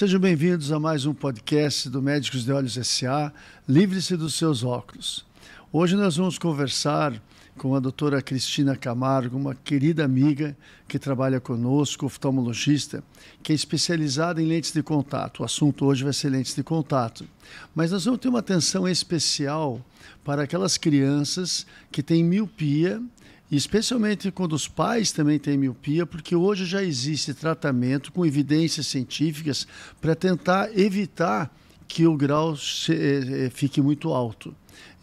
Sejam bem-vindos a mais um podcast do Médicos de Olhos SA, Livre-se dos seus óculos. Hoje nós vamos conversar com a doutora Cristina Camargo, uma querida amiga que trabalha conosco, oftalmologista, que é especializada em lentes de contato. O assunto hoje vai ser lentes de contato. Mas nós vamos ter uma atenção especial para aquelas crianças que têm miopia especialmente quando os pais também têm miopia, porque hoje já existe tratamento com evidências científicas para tentar evitar que o grau eh, eh, fique muito alto.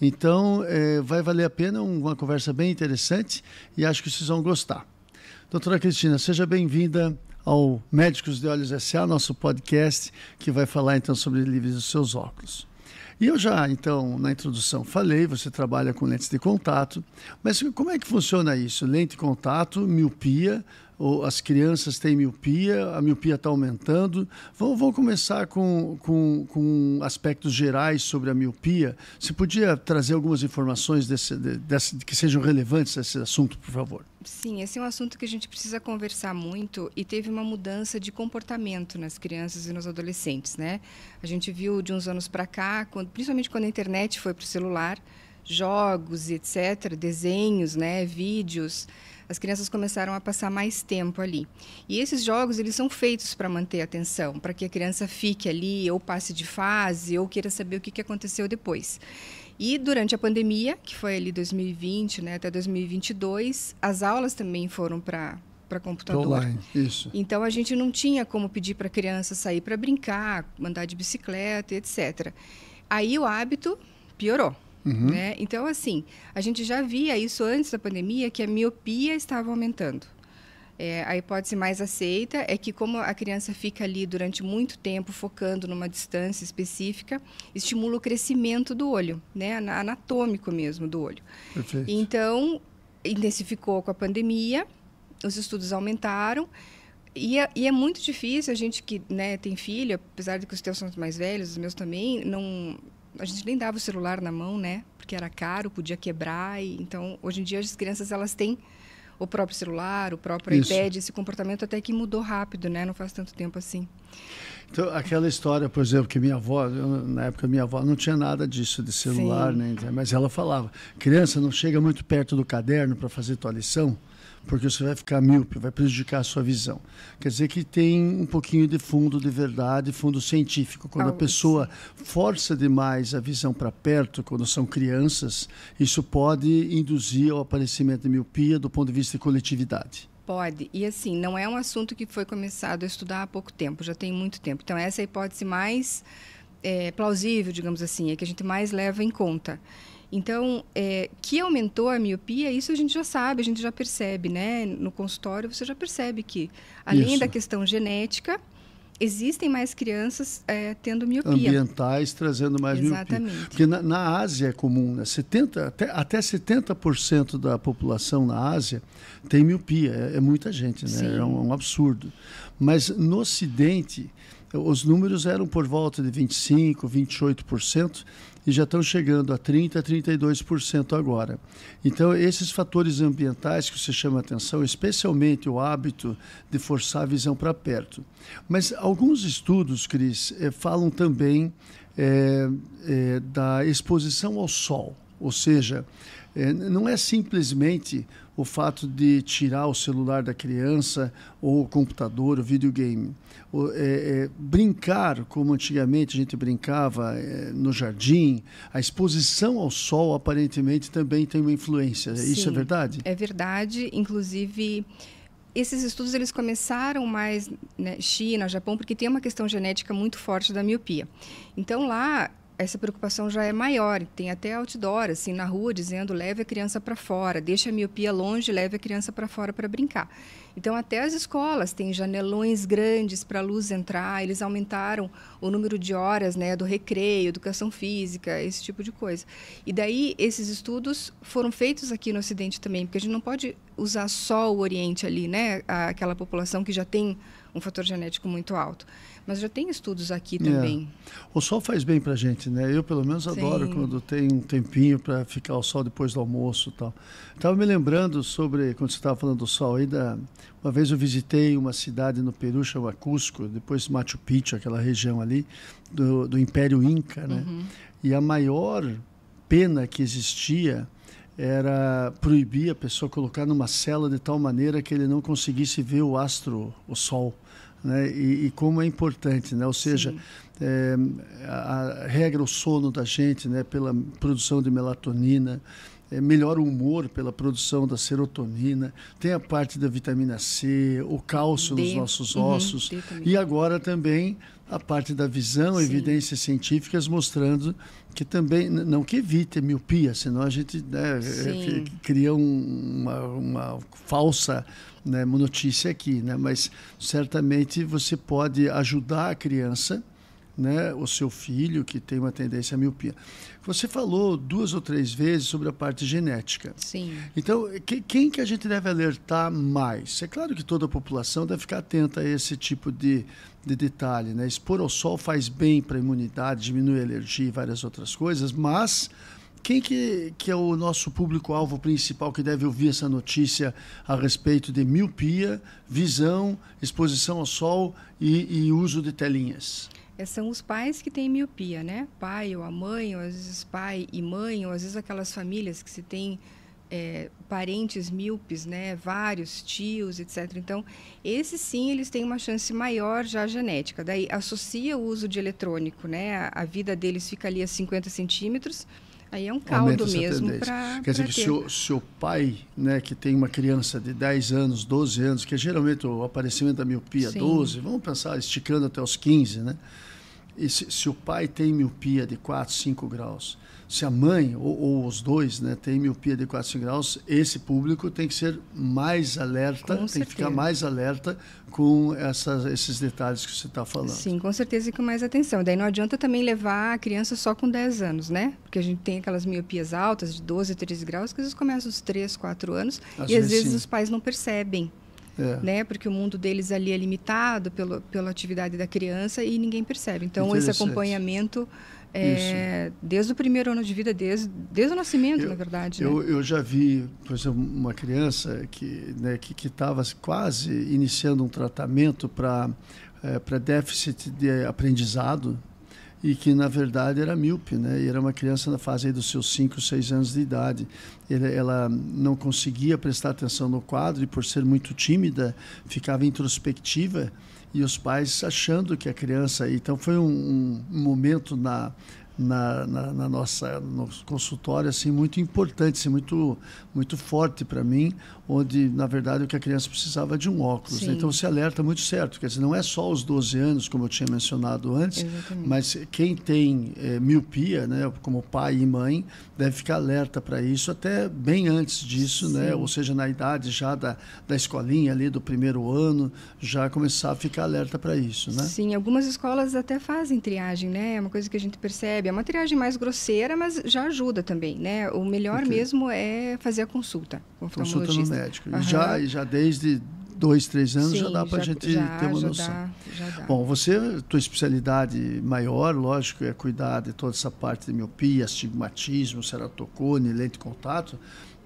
Então, é, vai valer a pena uma conversa bem interessante e acho que vocês vão gostar. Doutora Cristina, seja bem-vinda ao Médicos de Olhos SA, nosso podcast, que vai falar então sobre livros dos seus óculos. E eu já, então, na introdução falei, você trabalha com lentes de contato, mas como é que funciona isso? Lente de contato, miopia, as crianças têm miopia, a miopia está aumentando. Vamos, vamos começar com, com, com, aspectos gerais sobre a miopia. Você podia trazer algumas informações desse, desse, que sejam relevantes a esse assunto, por favor? Sim, esse é um assunto que a gente precisa conversar muito e teve uma mudança de comportamento nas crianças e nos adolescentes, né? A gente viu de uns anos para cá, quando, principalmente quando a internet foi para o celular, jogos, etc., desenhos, né, vídeos as crianças começaram a passar mais tempo ali. E esses jogos, eles são feitos para manter a atenção, para que a criança fique ali, ou passe de fase, ou queira saber o que, que aconteceu depois. E durante a pandemia, que foi ali 2020 né, até 2022, as aulas também foram para para computador. Online, isso. Então a gente não tinha como pedir para a criança sair para brincar, andar de bicicleta, etc. Aí o hábito piorou. Uhum. Né? Então, assim, a gente já via isso antes da pandemia, que a miopia estava aumentando. É, a hipótese mais aceita é que, como a criança fica ali durante muito tempo focando numa distância específica, estimula o crescimento do olho, né? anatômico mesmo do olho. Perfeito. Então, intensificou com a pandemia, os estudos aumentaram. E é, e é, muito difícil a gente que né, tem filho, apesar de que os teus são mais velhos, os meus também, não a gente nem dava o celular na mão, né? Porque era caro, podia quebrar. E, então, hoje em dia, as crianças elas têm o próprio celular, o próprio Isso. iPad. Esse comportamento até que mudou rápido, né? Não faz tanto tempo assim. Então, aquela história, por exemplo, que minha avó, eu, na época minha avó não tinha nada disso de celular, né? mas ela falava: criança não chega muito perto do caderno para fazer tua lição porque você vai ficar míope, vai prejudicar a sua visão. Quer dizer que tem um pouquinho de fundo de verdade, fundo científico. Quando a pessoa força demais a visão para perto, quando são crianças, isso pode induzir ao aparecimento de miopia do ponto de vista de coletividade. Pode. E assim, não é um assunto que foi começado a estudar há pouco tempo, já tem muito tempo. Então, essa é a hipótese mais é, plausível, digamos assim, é que a gente mais leva em conta. Então, é, que aumentou a miopia, isso a gente já sabe, a gente já percebe, né? No consultório você já percebe que, além isso. da questão genética, existem mais crianças é, tendo miopia. Ambientais trazendo mais Exatamente. miopia. Porque na, na, Ásia é comum, né? 70, até, até 70% da população na Ásia tem miopia. É, é muita gente, né? É um, é um absurdo. Mas no Ocidente, os números eram por volta de 25%, 28%, e já estão chegando a 30%, 32% agora. Então, esses fatores ambientais que você chama atenção, especialmente o hábito de forçar a visão para perto. Mas alguns estudos, Cris, eh, falam também eh, eh, da exposição ao sol, ou seja, não é simplesmente o fato de tirar o celular da criança ou o computador, o videogame é, é, brincar como antigamente a gente brincava é, no jardim, a exposição ao sol aparentemente também tem uma influência. Sim, é Isso é verdade? É verdade, inclusive esses estudos eles começaram mais né, China, Japão, porque tem uma questão genética muito forte da miopia. Então lá essa preocupação já é maior. Tem até outdoor, assim, na rua, dizendo leve a criança para fora, deixa a miopia longe, leve a criança para fora para brincar. Então, até as escolas têm janelões grandes para a luz entrar, eles aumentaram o número de horas né, do recreio, educação física, esse tipo de coisa. E daí, esses estudos foram feitos aqui no Ocidente também, porque a gente não pode usar só o Oriente ali, né? Aquela população que já tem um fator genético muito alto. Mas já tem estudos aqui é. também. É. O sol faz bem para gente, né? Eu, pelo menos, adoro Sim. quando tem um tempinho para ficar ao sol depois do almoço tal. Estava me lembrando sobre, quando você estava falando do sol aí, da... uma vez eu visitei uma cidade no Peru, chama Cusco, depois Machu Picchu, aquela região ali, do, do Império Inca, né? Uhum. E a maior pena que existia era proibir a pessoa colocar numa cela de tal maneira que ele não conseguisse ver o astro, o sol né? E, e, como é importante, né? Ou seja, é, a, a, regra o sono da gente, né? Pela produção de melatonina, é, melhora o humor pela produção da serotonina, tem a parte da vitamina C, o cálcio D. nos nossos uhum, ossos e agora também a parte da visão, Sim. evidências científicas mostrando que também, não que evite miopia, senão a gente né, eh, cria um, uma, uma falsa né, uma notícia aqui, né, mas certamente você pode ajudar a criança, né, o seu filho que tem uma tendência à miopia. Você falou duas ou três vezes sobre a parte genética. Sim. Então, que, quem que a gente deve alertar mais? É claro que toda a população deve ficar atenta a esse tipo de, de detalhe. Né? Expor ao sol faz bem para a imunidade, diminui a alergia e várias outras coisas, mas quem que, que é o nosso público-alvo principal que deve ouvir essa notícia a respeito de miopia, visão, exposição ao sol e, e uso de telinhas? É, são os pais que têm miopia, né? Pai ou a mãe, ou às vezes pai e mãe, ou às vezes aquelas famílias que se tem é, parentes míopes, né? Vários tios, etc. Então, esses sim, eles têm uma chance maior já genética. Daí, associa o uso de eletrônico, né? A, a vida deles fica ali a 50 centímetros Aí é um caldo mesmo para. Quer dizer, que se o, se pai, né, que tem uma criança de 10 anos, 12 anos, que é geralmente o aparecimento da miopia, Sim. 12, vamos pensar, esticando até os 15, né? E se, se o pai tem miopia de 4, 5 graus, se a mãe ou, ou os dois né, têm miopia de 4, 5 graus, esse público tem que ser mais alerta, com tem certeza. que ficar mais alerta com essas, esses detalhes que você está falando. Sim, com certeza e com mais atenção. Daí não adianta também levar a criança só com 10 anos, né? Porque a gente tem aquelas miopias altas de 12, 13 graus, que às vezes começam os 3, 4 anos às e vezes, às vezes sim. os pais não percebem. É. Né? Porque o mundo deles ali é limitado pelo, pela atividade da criança e ninguém percebe. Então, esse acompanhamento é, desde o primeiro ano de vida, desde, desde o nascimento, eu, na verdade. Eu, né? eu já vi, por exemplo, uma criança que né, que estava quase iniciando um tratamento para é, para déficit de aprendizado e que na verdade era míope, né? E era uma criança na fase dos seus 5, 6 anos de idade. Ela não conseguia prestar atenção no quadro e por ser muito tímida, ficava introspectiva e os pais achando que a criança. Então, foi um, um momento na, na, na, na, nossa no consultório assim muito importante, assim, muito muito forte para mim, onde, na verdade, o que a criança precisava é de um óculos. Né? Então, se alerta muito certo. Quer dizer, não é só os 12 anos, como eu tinha mencionado antes, Exatamente. mas quem tem é, miopia, né, como pai e mãe, deve ficar alerta para isso até bem antes disso, né? ou seja, na idade já da, da escolinha ali, do primeiro ano, já começar a ficar alerta para isso. Né? Sim, algumas escolas até fazem triagem, né? é uma coisa que a gente percebe. É uma triagem mais grosseira, mas já ajuda também. Né? O melhor okay. mesmo é fazer a consulta com o oftalmologista médico. Uhum. E já, já desde dois, três anos Sim, já dá para a gente já, ter uma já noção. Dá, já dá. Bom, você, tua especialidade maior, lógico, é cuidar de toda essa parte de miopia, astigmatismo, ceratocone, lente de contato,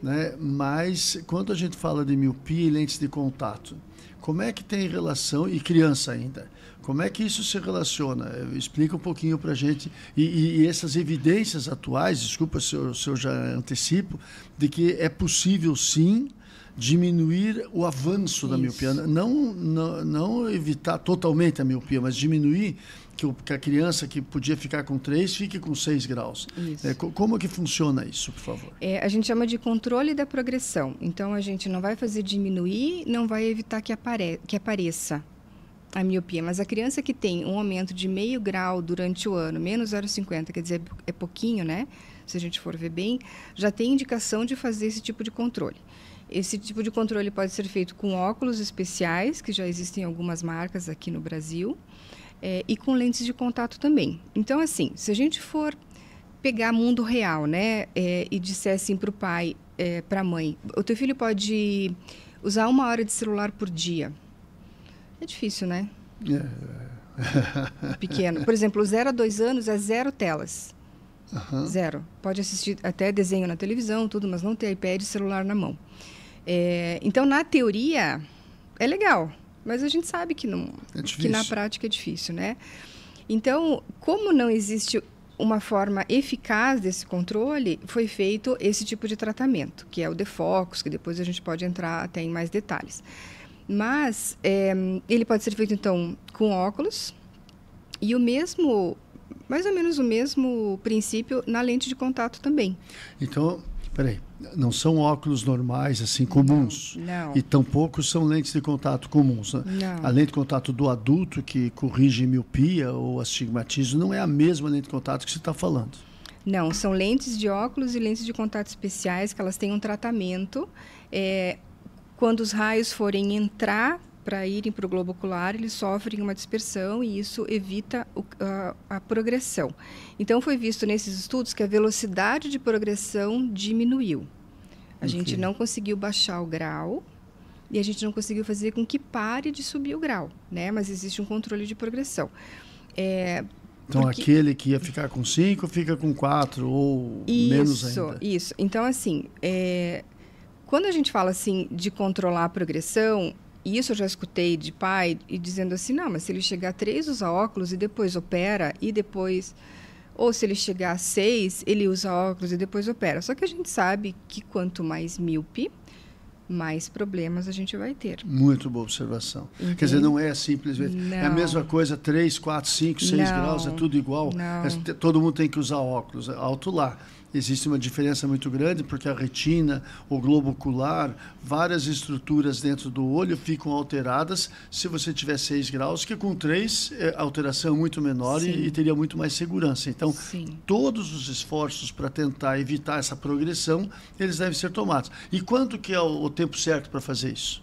né? Mas quando a gente fala de miopia e lentes de contato, como é que tem relação e criança ainda? Como é que isso se relaciona? Explica um pouquinho para a gente. E, e, e, essas evidências atuais, desculpa se eu, se eu já antecipo, de que é possível sim diminuir o avanço Isso. da miopia, não, não, não, evitar totalmente a miopia, mas diminuir que, o, que a criança que podia ficar com 3 fique com 6 graus. É, como é que funciona isso, por favor? É, a gente chama de controle da progressão. Então, a gente não vai fazer diminuir, não vai evitar que, apare, que apareça a miopia. Mas a criança que tem um aumento de meio grau durante o ano, menos 0,50, quer dizer, é pouquinho, né? Se a gente for ver bem, já tem indicação de fazer esse tipo de controle. Esse tipo de controle pode ser feito com óculos especiais, que já existem algumas marcas aqui no Brasil, é, e com lentes de contato também. Então, assim, se a gente for pegar mundo real, né, é, e disser assim para o pai, é, eh, para a mãe, o teu filho pode usar uma hora de celular por dia. É difícil, né? É. Pequeno. Por exemplo, 0 a 2 anos é zero telas. Uhum. Zero. Pode assistir até desenho na televisão, tudo, mas não ter iPad e celular na mão. É, então, na teoria, é legal, mas a gente sabe que, não, é que na prática é difícil, né? Então, como não existe uma forma eficaz desse controle, foi feito esse tipo de tratamento, que é o defocus que depois a gente pode entrar até em mais detalhes. Mas é, ele pode ser feito, então, com óculos e o mesmo, mais ou menos o mesmo princípio na lente de contato também. Então, peraí, não são óculos normais, assim, comuns. Não, não. E tampouco são lentes de contato comuns. Né? A lente de contato do adulto que corrige miopia ou astigmatismo não é a mesma lente de contato que você está falando. Não, são lentes de óculos e lentes de contato especiais que elas têm um tratamento. É, quando os raios forem entrar para irem para o globo ocular, eles sofrem uma dispersão e isso evita o, a, a, progressão. Então, foi visto nesses estudos que a velocidade de progressão diminuiu. A okay. gente não conseguiu baixar o grau e a gente não conseguiu fazer com que pare de subir o grau, né? Mas existe um controle de progressão. É, então, porque... aquele que ia ficar com 5 fica com 4 ou isso, menos ainda. Isso, isso. Então, assim, é, quando a gente fala assim de controlar a progressão, e isso eu já escutei de pai e dizendo assim: não, mas se ele chegar a três, usa óculos e depois opera, e depois. Ou se ele chegar a seis, ele usa óculos e depois opera. Só que a gente sabe que quanto mais míope, mais problemas a gente vai ter. Muito boa observação. Entendi. Quer dizer, não é simplesmente. Não. É a mesma coisa, 3, 4, 5, 6 não. graus, é tudo igual. É, todo mundo tem que usar óculos. Alto lá existe uma diferença muito grande porque a retina, o globo ocular, várias estruturas dentro do olho ficam alteradas se você tiver 6 graus, que com 3 é alteração é muito menor e, e, teria muito mais segurança. Então, Sim. todos os esforços para tentar evitar essa progressão, eles devem ser tomados. E quanto que é o, o tempo certo para fazer isso?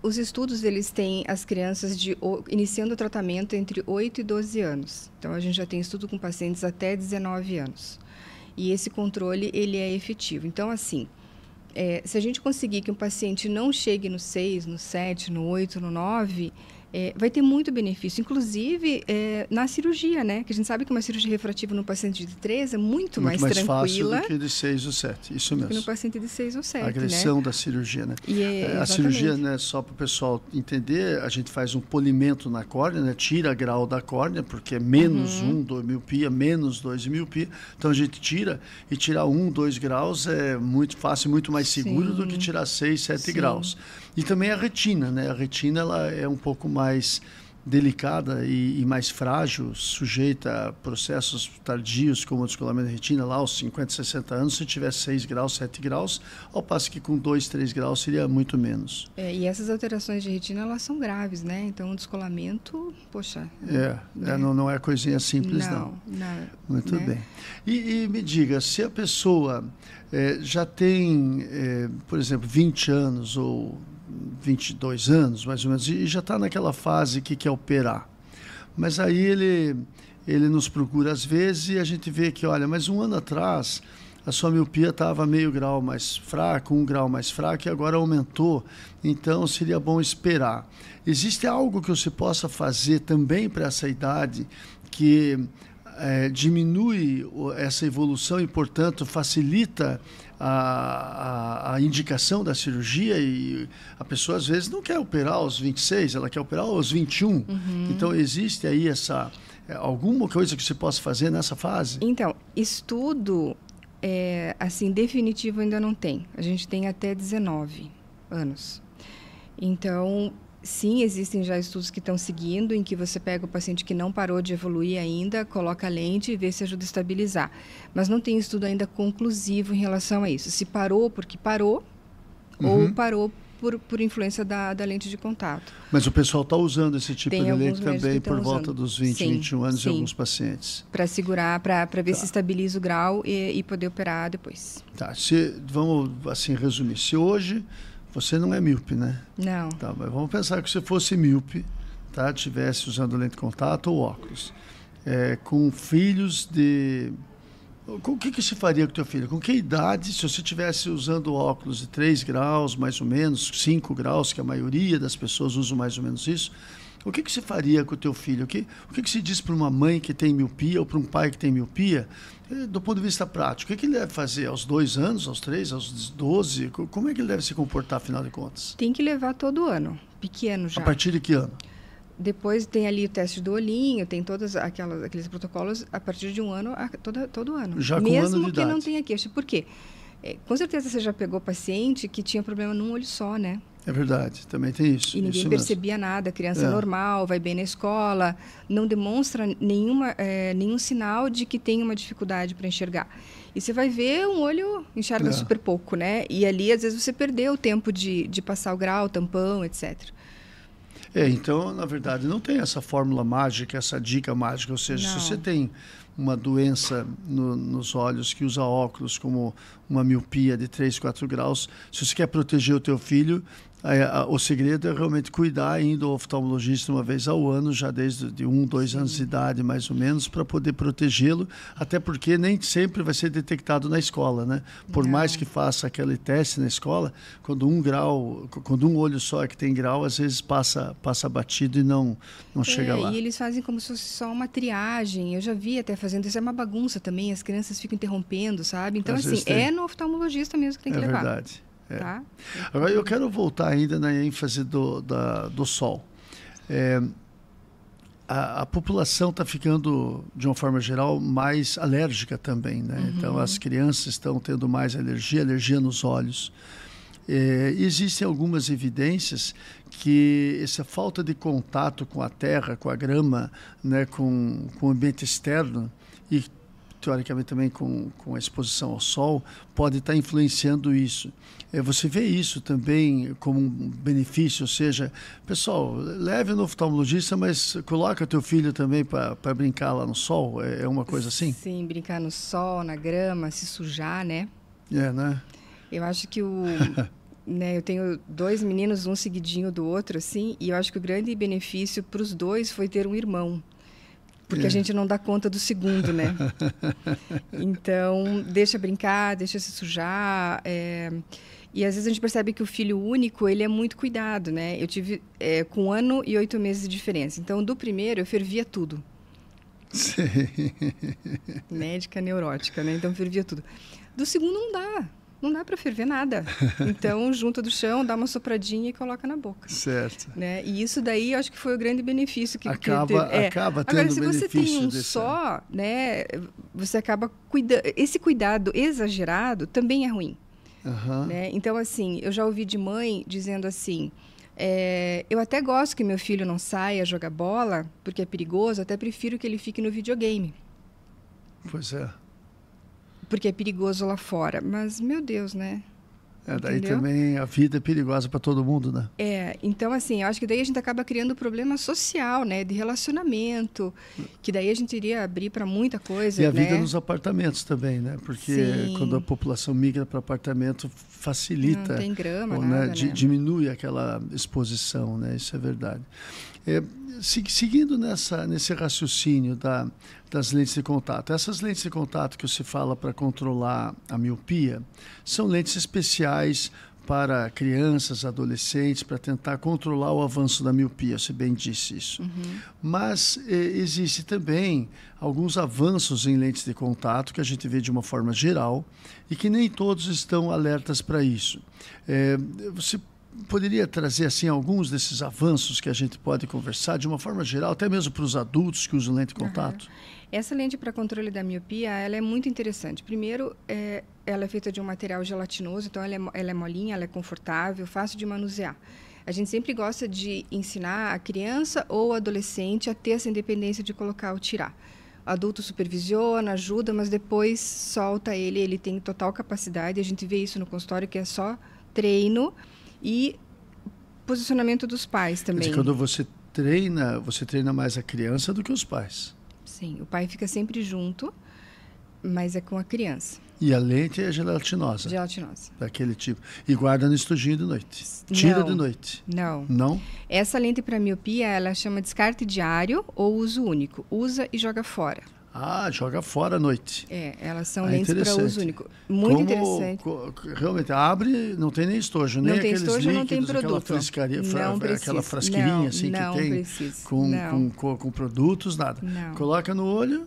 Os estudos eles têm as crianças de o, iniciando o tratamento entre 8 e 12 anos. Então a gente já tem estudo com pacientes até 19 anos e esse controle ele é efetivo. Então, assim, é, se a gente conseguir que um paciente não chegue no 6, no 7, no 8, no 9, é, vai ter muito benefício, inclusive é, na cirurgia, né? Que a gente sabe que uma cirurgia refrativa no paciente de 3 é muito, muito mais, mais tranquila. Fácil do que de 6 ou 7, isso mesmo. Do que no paciente de 6 ou 7. A né? agressão né? da cirurgia, né? É, é, a cirurgia, né, só para o pessoal entender, a gente faz um polimento na córnea, né? tira grau da córnea, porque é menos uhum. 1, 2 miopia, menos 2 miopia. Então a gente tira, e tirar 1, 2 graus é muito fácil, muito mais seguro Sim. do que tirar 6, 7 Sim. graus. E também a retina, né? A retina ela é um pouco mais delicada e, e, mais frágil, sujeita a processos tardios como o descolamento da retina lá aos 50, 60 anos, se tiver 6 graus, 7 graus, ao passo que com 2, 3 graus seria muito menos. É, e essas alterações de retina, elas são graves, né? Então, o descolamento, poxa... Né? É, né? é não, não é coisinha simples, não. não. não né? muito né? bem. E, e, me diga, se a pessoa é, já tem, é, por exemplo, 20 anos ou 22 anos, mais ou menos, e já está naquela fase que quer operar. Mas aí ele, ele nos procura às vezes e a gente vê que, olha, mas um ano atrás a sua miopia estava meio grau mais fraco, um grau mais fraco, e agora aumentou. Então seria bom esperar. Existe algo que você possa fazer também para essa idade que é, diminui essa evolução e, portanto, facilita a, a, a, indicação da cirurgia e a pessoa às vezes não quer operar aos 26, ela quer operar aos 21. Uhum. Então existe aí essa é, alguma coisa que se possa fazer nessa fase? Então, estudo é, assim definitivo ainda não tem. A gente tem até 19 anos. Então, Sim, existem já estudos que estão seguindo, em que você pega o paciente que não parou de evoluir ainda, coloca a lente e vê se ajuda a estabilizar. Mas não tem estudo ainda conclusivo em relação a isso. Se parou porque parou, uhum. ou parou por, por influência da, da, lente de contato. Mas o pessoal está usando esse tipo Tem de lente também por usando. volta dos 20, sim, 21 anos sim. em alguns pacientes. Para segurar, para ver tá. se estabiliza o grau e, e, poder operar depois. Tá. Se, vamos assim resumir. Se hoje você não é míope, né? Não. Tá, mas vamos pensar que se fosse míope, tá? Tivesse usando lente de contato ou óculos. É, com filhos de. Com o que, que se faria com teu filho? Com que idade, se você estivesse usando óculos de 3 graus, mais ou menos, 5 graus, que a maioria das pessoas usa mais ou menos isso, o que, que você faria com o teu filho? O que, o que, que se diz para uma mãe que tem miopia ou para um pai que tem miopia? É, do ponto de vista prático, o que, que ele deve fazer aos dois anos, aos três, aos doze? Como é que ele deve se comportar, afinal de contas? Tem que levar todo ano, pequeno já. A partir de que ano? Depois tem ali o teste do olhinho, tem todos aqueles protocolos a partir de um ano, a, toda, todo ano. Já com Mesmo um ano de que idade. não tenha queixa. Por quê? É, com certeza você já pegou paciente que tinha problema num olho só, né? É verdade, também tem isso. E ninguém isso percebia mesmo. nada, criança é. normal, vai bem na escola, não demonstra nenhuma, é, nenhum sinal de que tem uma dificuldade para enxergar. E você vai ver, um olho enxerga é. super pouco, né? E ali, às vezes, você perdeu o tempo de, de passar o grau, tampão, etc. É, então, na verdade, não tem essa fórmula mágica, essa dica mágica. Ou seja, não. se você tem uma doença no, nos olhos que usa óculos, como uma miopia de 3, 4 graus, se você quer proteger o teu filho, a, é, a, o segredo é realmente cuidar indo ao oftalmologista uma vez ao ano, já desde de um, dois Sim. anos de idade, mais ou menos, para poder protegê-lo, até porque nem sempre vai ser detectado na escola, né? Por Não. mais que faça aquele teste na escola, quando um grau, quando um olho só é que tem grau, às vezes passa passa batido e não não é, chega lá. E eles fazem como se fosse só uma triagem. Eu já vi até fazendo isso é uma bagunça também. As crianças ficam interrompendo, sabe? Então às assim é no oftalmologista mesmo que tem que é levar. Verdade. É. Tá? Agora, eu quero voltar ainda na ênfase do, da, do sol. É, a, a, população está ficando, de uma forma geral, mais alérgica também. Né? Uhum. Então, as crianças estão tendo mais alergia, alergia nos olhos. É, existem algumas evidências que essa falta de contato com a terra, com a grama, né, com, com o ambiente externo, e teoricamente também com, com a exposição ao sol, pode estar influenciando isso. É, você vê isso também como um benefício, ou seja, pessoal, leve no oftalmologista, mas coloca teu filho também para brincar lá no sol, é, é uma coisa assim? Sim, brincar no sol, na grama, se sujar, né? É, né? Eu acho que o... né, eu tenho dois meninos, um seguidinho do outro, assim, e eu acho que o grande benefício para os dois foi ter um irmão porque a é. gente não dá conta do segundo, né? Então, deixa brincar, deixa se sujar. É... E às vezes a gente percebe que o filho único, ele é muito cuidado, né? Eu tive é, com um ano e oito meses de diferença. Então, do primeiro, eu fervia tudo. Sim. Médica neurótica, né? Então, fervia tudo. Do segundo, não dá não dá para ferver nada. Então, junta do chão, dá uma sopradinha e coloca na boca. Certo. Né? E isso daí, acho que foi o grande benefício que acaba que teve. É. acaba tendo Agora, se você tem um só, né, você acaba cuidando. Esse cuidado exagerado também é ruim. Uhum. Né? Então, assim, eu já ouvi de mãe dizendo assim. É, eu até gosto que meu filho não saia jogar bola, porque é perigoso, até prefiro que ele fique no videogame. Pois é porque é perigoso lá fora. Mas, meu Deus, né? É, daí Entendeu? também a vida é perigosa para todo mundo, né? É, então assim, eu acho que daí a gente acaba criando um problema social, né, de relacionamento, que daí a gente iria abrir para muita coisa, E a né? vida nos apartamentos também, né? Porque Sim. quando a população migra para apartamento facilita, Não tem grama, ou, né, nada, né? diminui aquela exposição, né? Isso é verdade. É, seguindo nessa nesse raciocínio da das lentes de contato. Essas lentes de contato que se fala para controlar a miopia são lentes especiais para crianças, adolescentes, para tentar controlar o avanço da miopia, Você bem disse isso. Uhum. Mas eh, existe também alguns avanços em lentes de contato que a gente vê de uma forma geral e que nem todos estão alertas para isso. Eh, você poderia trazer assim alguns desses avanços que a gente pode conversar de uma forma geral, até mesmo para os adultos que usam lente de contato? Uhum. Essa lente para controle da miopia, ela é muito interessante. Primeiro, é, ela é feita de um material gelatinoso, então ela é, ela é molinha, ela é confortável, fácil de manusear. A gente sempre gosta de ensinar a criança ou adolescente a ter essa independência de colocar ou tirar. O adulto supervisiona, ajuda, mas depois solta ele, ele tem total capacidade. A gente vê isso no consultório, que é só treino e posicionamento dos pais também. Mas quando você treina, você treina mais a criança do que os pais. Sim, o pai fica sempre junto, mas é com a criança. E a lente é gelatinosa. Gelatinosa. Daquele tipo. E guarda no estojinho de noite. Tira não, de noite. Não. Não? Essa lente para miopia, ela chama descarte diário ou uso único. Usa e joga fora. Ah, joga fora à noite. É, elas são ah, lentes para uso único. Muito Como, interessante. Co, realmente, abre, não tem nem estojo, não nem aqueles estojo, líquidos, não tem produto. aquela, fra, aquela frasqueirinha não, assim não que tem Com, com, com, com, produtos, nada. Coloca no olho.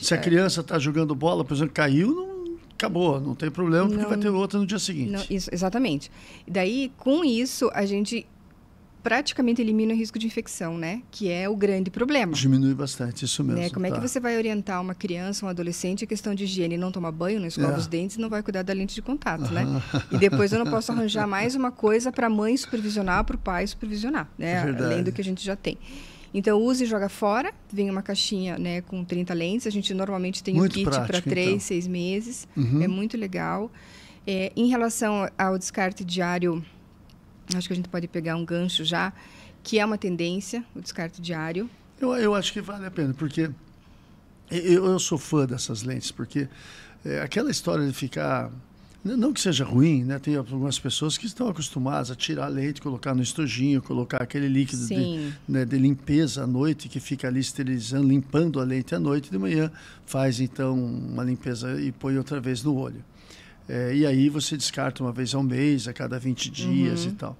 Se a é. criança está jogando bola, por exemplo, caiu, não, acabou, não tem problema, porque não, vai ter outra no dia seguinte. Não, isso, exatamente. Daí, com isso, a gente praticamente elimina o risco de infecção, né? Que é o grande problema. Diminui bastante, isso mesmo. Né? Como tá. é que tá. você vai orientar uma criança, um adolescente, a questão de higiene, não tomar banho, não né? escova é. os dentes, não vai cuidar da lente de contato, né? E depois eu não posso arranjar mais uma coisa para a mãe supervisionar, para o pai supervisionar, né? É verdade. Além do que a gente já tem. Então use e joga fora. Vem uma caixinha né, com 30 lentes. A gente normalmente tem muito um kit para 3, 6 meses. Uhum. É muito legal. É, em relação ao descarte diário acho que a gente pode pegar um gancho já, que é uma tendência, o descarte diário. Eu, eu acho que vale a pena, porque eu, eu sou fã dessas lentes, porque é, aquela história de ficar. Não que seja ruim, né? Tem algumas pessoas que estão acostumadas a tirar leite, colocar no estojinho, colocar aquele líquido de, né, de, limpeza à noite, que fica ali esterilizando, limpando a leite à noite, de manhã faz então uma limpeza e põe outra vez no olho. É, e aí você descarta uma vez ao mês, a cada 20 dias uhum. e tal.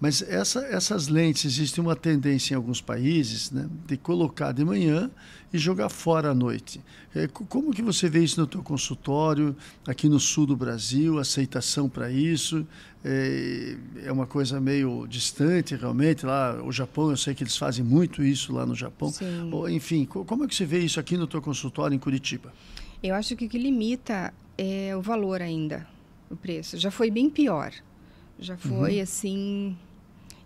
Mas essa, essas lentes, existe uma tendência em alguns países né, de colocar de manhã e jogar fora à noite. É, como que você vê isso no teu consultório, aqui no sul do Brasil, aceitação para isso? É, é, uma coisa meio distante realmente, lá o Japão, eu sei que eles fazem muito isso lá no Japão. Sim. Enfim, como é que você vê isso aqui no teu consultório em Curitiba? Eu acho que o que limita é o valor ainda, o preço. Já foi bem pior. Já uhum. foi uhum. assim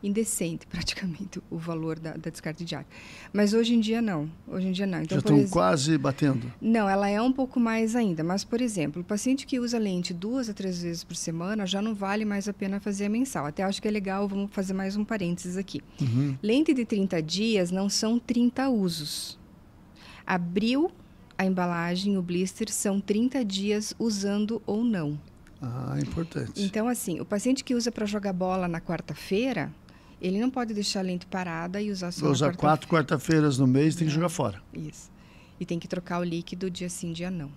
indecente praticamente o valor da, da descarga diária. Mas hoje em dia não, hoje em dia não. Então, Já estão exemplo, quase batendo? Não, ela é um pouco mais ainda, mas por exemplo, o paciente que usa lente duas a três vezes por semana já não vale mais a pena fazer a mensal. Até acho que é legal, vamos fazer mais um parênteses aqui. Uhum. Lente de 30 dias não são 30 usos. Abriu a embalagem, o blister, são 30 dias usando ou não. Ah, importante. Então, assim, o paciente que usa para jogar bola na quarta-feira, ele não pode deixar a lente parada e usar só Usa quarta quatro quarta-feiras no mês, tem não. que jogar fora. Isso. E tem que trocar o líquido dia sim, dia não.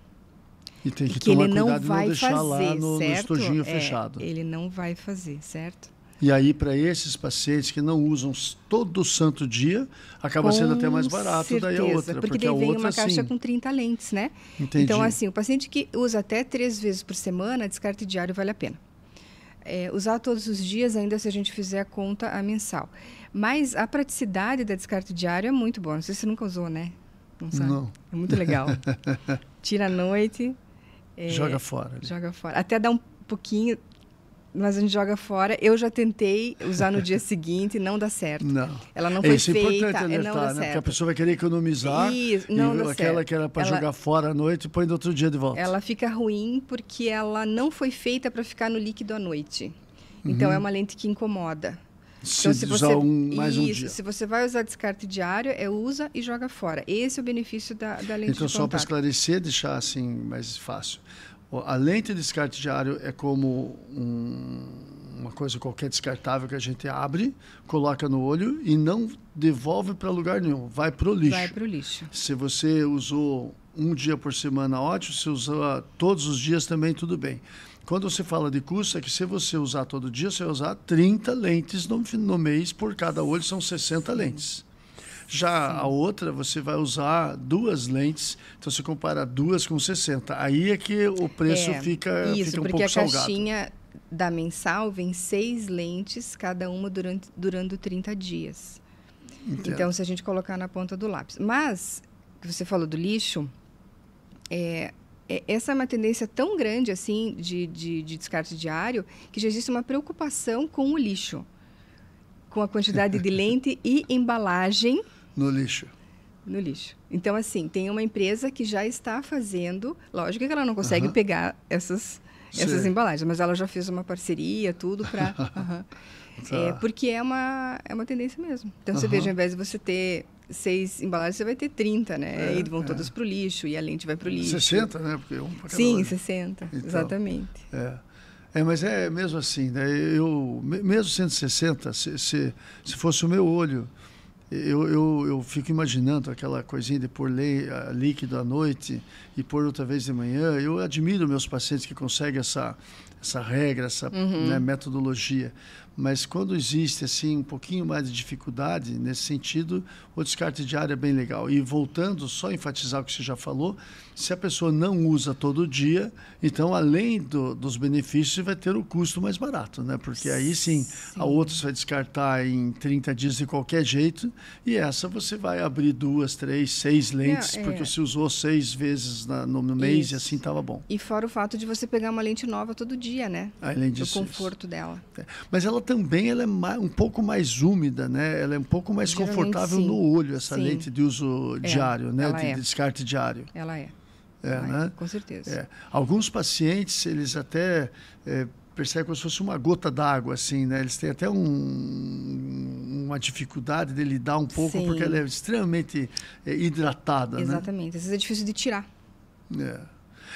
E tem que, e que tomar ele não vai não deixar fazer, lá no, no estojinho é, fechado. Ele não vai fazer, certo? E aí, para esses pacientes que não usam todo santo dia, acaba com sendo até mais barato certeza, daí a outra. Porque, porque daí vem outra, uma caixa sim. com 30 lentes, né? Entendi. Então, assim, o paciente que usa até três vezes por semana, descarte diário vale a pena. É, usar todos os dias, ainda se a gente fizer a conta a mensal. Mas a praticidade da descarte diário é muito boa. Não sei se você nunca usou, né? Não sabe? Não. É muito legal. Tira à noite. É, joga fora. Joga fora. Até dá um pouquinho, mas a gente joga fora. Eu já tentei usar no dia seguinte e não dá certo. Não. Ela não é foi Isso feita. Isso é importante é alertar, não né? Porque a pessoa vai querer economizar. Isso, não e dá aquela certo. que era para ela... jogar fora à noite, põe no outro dia de volta. Ela fica ruim porque ela não foi feita para ficar no líquido à noite. Uhum. Então é uma lente que incomoda. Se então, se você, um, mais um isso, dia. se você vai usar descarte diário, é usa e joga fora. Esse é o benefício da, da lente Então, só para esclarecer, deixar assim mais fácil a lente de descarte diário é como um, uma coisa qualquer descartável que a gente abre, coloca no olho e não devolve para lugar nenhum, vai para o lixo. Vai para o lixo. Se você usou um dia por semana, ótimo. Se usou todos os dias também, tudo bem. Quando você fala de custo, é que se você usar todo dia, você vai usar 30 lentes no, no mês por cada olho, são 60 lentes. Já Sim. a outra, você vai usar duas lentes, então você compara duas com 60. Aí é que o preço é, fica, isso, fica um pouco salgado. Isso, porque a caixinha da mensal vem seis lentes, cada uma durante, durando 30 dias. Entendo. Então, se a gente colocar na ponta do lápis. Mas, você falou do lixo, é, é, essa é uma tendência tão grande assim de, de, de, descarte diário que já existe uma preocupação com o lixo, com a quantidade de lente e embalagem no lixo. No lixo. Então, assim, tem uma empresa que já está fazendo. Lógico que ela não consegue uh -huh. pegar essas, essas embalagens, mas ela já fez uma parceria, tudo para. uh -huh. tá. é, porque é uma, é uma tendência mesmo. Então, uh -huh. você veja, ao invés de você ter seis embalagens, você vai ter 30, né? É, e vão é. todas para o lixo, e a lente vai para o lixo. 60, né? Porque um Sim, hora. 60, então, exatamente. É. é, mas é mesmo assim, né? Eu, mesmo 160, se, se, se fosse o meu olho, eu, eu, eu, fico imaginando aquela coisinha de pôr lei, líquido à noite e pôr outra vez de manhã. Eu admiro meus pacientes que conseguem essa, essa regra, essa uhum. né, metodologia mas quando existe assim um pouquinho mais de dificuldade nesse sentido, o descarte diário é bem legal. E voltando, só enfatizar o que você já falou, se a pessoa não usa todo dia, então além do, dos benefícios vai ter o custo mais barato, né? Porque aí sim, sim. a outra você vai descartar em 30 dias de qualquer jeito e essa você vai abrir duas, três, seis lentes é. porque você usou seis vezes na, no, mês Isso. e assim estava bom. E fora o fato de você pegar uma lente nova todo dia, né? Além disso, o conforto isso. dela. É. Mas ela também ela é um pouco mais úmida, né? Ela é um pouco mais Geralmente, confortável sim. no olho, essa sim. lente de uso é, diário, né? De, é. descarte diário. Ela é. É, ela é, né? com certeza. É. Alguns pacientes, eles até é, percebem como se fosse uma gota d'água, assim, né? Eles têm até um, uma dificuldade de lidar um pouco, Sim. porque ela é extremamente é, hidratada, né? Exatamente. Né? Às vezes é difícil de tirar. É.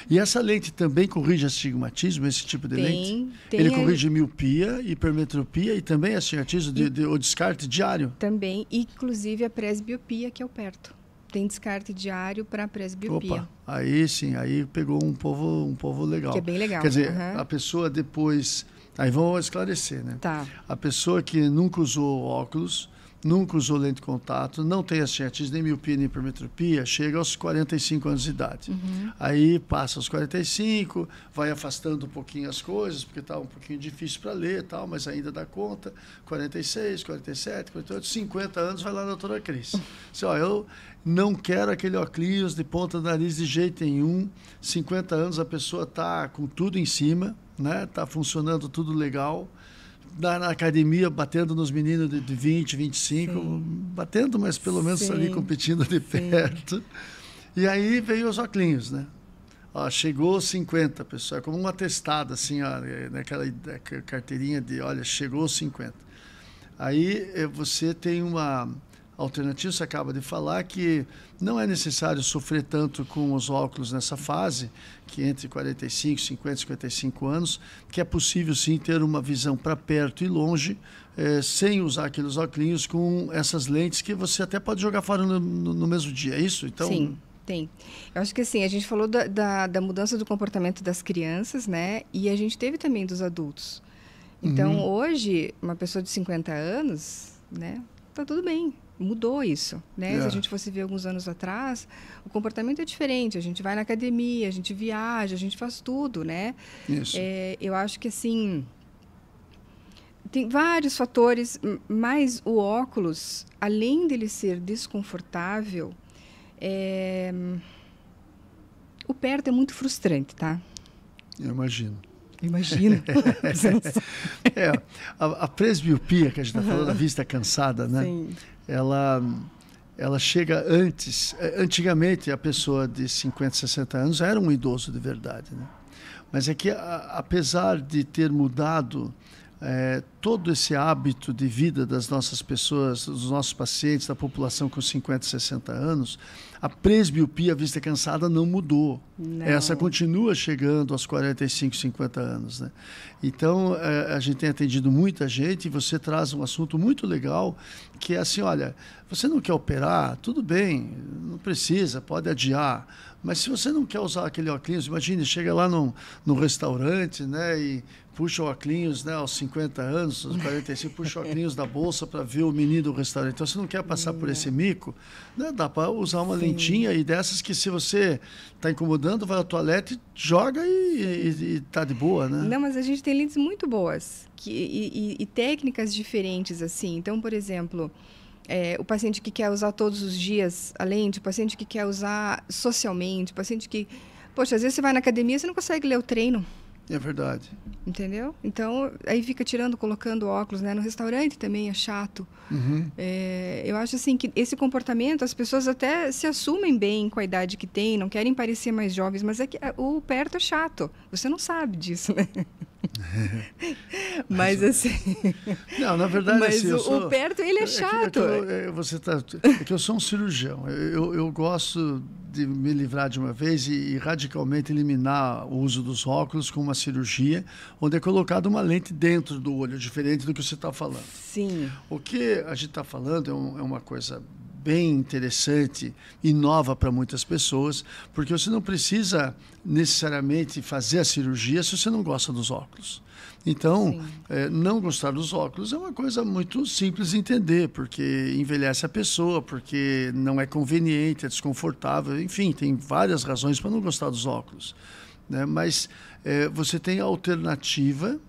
E essa lente também corrige astigmatismo, esse tipo de tem, lente? Tem Ele corrige miopia, hipermetropia e também astigmatismo, de, de, o descarte diário? Também, inclusive a presbiopia, que é o perto. Tem descarte diário para presbiopia. Opa, aí sim, aí pegou um povo, um povo legal. Que é bem legal. Quer dizer, uhum. a pessoa depois... Aí vamos esclarecer, né? Tá. A pessoa que nunca usou óculos nunca usou lente de contato, não tem assinatite nem miopia nem hipermetropia, chega aos 45 anos de idade. Uhum. Aí passa aos 45, vai afastando um pouquinho as coisas, porque está um pouquinho difícil para ler tal, mas ainda dá conta. 46, 47, 48, 50 anos, vai lá na doutora Cris. Diz, ó, eu não quero aquele óculos de ponta do nariz de jeito nenhum. 50 anos a pessoa está com tudo em cima, né? Está funcionando tudo legal na, na, academia batendo nos meninos de, de 20, 25, Sim. batendo, mas pelo menos Sim. ali competindo de perto. E aí veio os óculos, né? Ó, chegou 50, pessoal, é como um atestado, assim, ó, é, naquela né, carteirinha de, olha, chegou 50. Aí eh, você tem uma alternativo, você acaba de falar que não é necessário sofrer tanto com os óculos nessa fase, que entre 45, 50, 55 anos, que é possível sim ter uma visão para perto e longe, eh, sem usar aqueles óculos com essas lentes que você até pode jogar fora no, no mesmo dia, é isso? Então, sim. Tem. Eu acho que assim, a gente falou da, da, da mudança do comportamento das crianças, né? E a gente teve também dos adultos. Então, uhum. hoje, uma pessoa de 50 anos, né? Tá tudo bem mudou isso, né? É. Se a é. gente fosse ver alguns anos atrás, o comportamento é diferente. A gente vai na academia, a gente viaja, a gente faz tudo, né? Isso. É, eu acho que assim tem vários fatores, mas o óculos, além dele ser desconfortável, é... o perto é muito frustrante, tá? Eu imagino. Imagino. É. é, a, a presbiopia que a gente está falando, a vista cansada, né? Sim ela ela chega antes. É, antigamente, a pessoa de 50, 60 anos era um idoso de verdade. Né? Mas é que, a, apesar de ter mudado é, todo esse hábito de vida das nossas pessoas, dos nossos pacientes, da população com 50, 60 anos, a presbiopia, a vista cansada, não mudou. Não. Essa continua chegando aos 45, 50 anos. Né? Então, é, a gente tem atendido muita gente e você traz um assunto muito legal, que é assim, olha, você não quer operar? Tudo bem, não precisa, pode adiar. Mas se você não quer usar aquele óculos, imagine, chega lá num, restaurante né, e puxa o óculos, né, aos 50 anos, aos 45, puxa o óculos da bolsa para ver o menino do restaurante. Então, você não quer passar por esse mico, né, dá para usar uma Sim. lentinha e dessas que se você está incomodando, vai ao toalete, joga e, está de boa, né? Não, mas a gente tem lentes muito boas que, e, e, e técnicas diferentes, assim. Então, por exemplo... É, o paciente que quer usar todos os dias a lente, o paciente que quer usar socialmente, o paciente que. Poxa, às vezes você vai na academia e você não consegue ler o treino. É verdade. Entendeu? Então, aí fica tirando, colocando óculos, né? No restaurante também é chato. Uhum. É, eu acho assim que esse comportamento, as pessoas até se assumem bem com a idade que têm, não querem parecer mais jovens, mas é que é, o perto é chato. Você não sabe disso, né? mas assim. Não, na verdade, mas assim, o, sou... o perto ele é chato. É que, é que eu, é, você tá. É que eu sou um cirurgião. Eu, eu gosto de me livrar de uma vez e, e, radicalmente eliminar o uso dos óculos com uma cirurgia, onde é colocada uma lente dentro do olho, diferente do que você está falando. Sim. O que a gente está falando é, um, é uma coisa bem interessante e nova para muitas pessoas, porque você não precisa necessariamente fazer a cirurgia se você não gosta dos óculos. Então, é, não gostar dos óculos é uma coisa muito simples de entender, porque envelhece a pessoa, porque não é conveniente, é desconfortável, enfim, tem várias razões para não gostar dos óculos. Né? Mas é, você tem a alternativa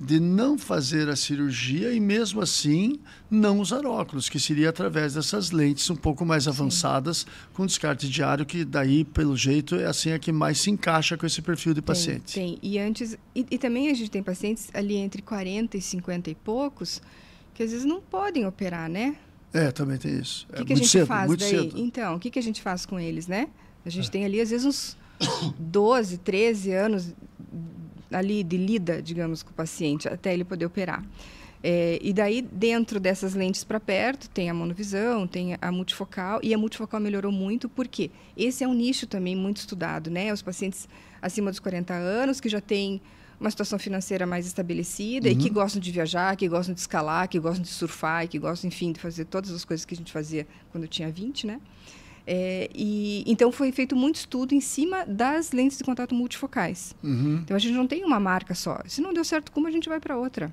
de não fazer a cirurgia e mesmo assim não usar óculos, que seria através dessas lentes um pouco mais avançadas Sim. com descarte diário, que daí, pelo jeito, é assim a que mais se encaixa com esse perfil de paciente. Tem, tem. e antes e, e, também a gente tem pacientes ali entre 40 e 50 e poucos que às vezes não podem operar, né? É, também tem isso. O que, é, que a gente cedo, faz daí? Cedo. Então, o que, que a gente faz com eles, né? A gente é. tem ali às vezes uns 12, 13 anos ali de lida, digamos, com o paciente, até ele poder operar. É, e daí, dentro dessas lentes para perto, tem a monovisão, tem a multifocal, e a multifocal melhorou muito, porque esse é um nicho também muito estudado, né? Os pacientes acima dos 40 anos, que já têm uma situação financeira mais estabelecida uhum. e que uhum. gostam de viajar, que gostam de escalar, que gostam de surfar, que gostam, enfim, de fazer todas as coisas que a gente fazia quando tinha 20, né? É, e então foi feito muito estudo em cima das lentes de contato multifocais. Uhum. Então a gente não tem uma marca só. Se não deu certo com uma, a gente vai para outra.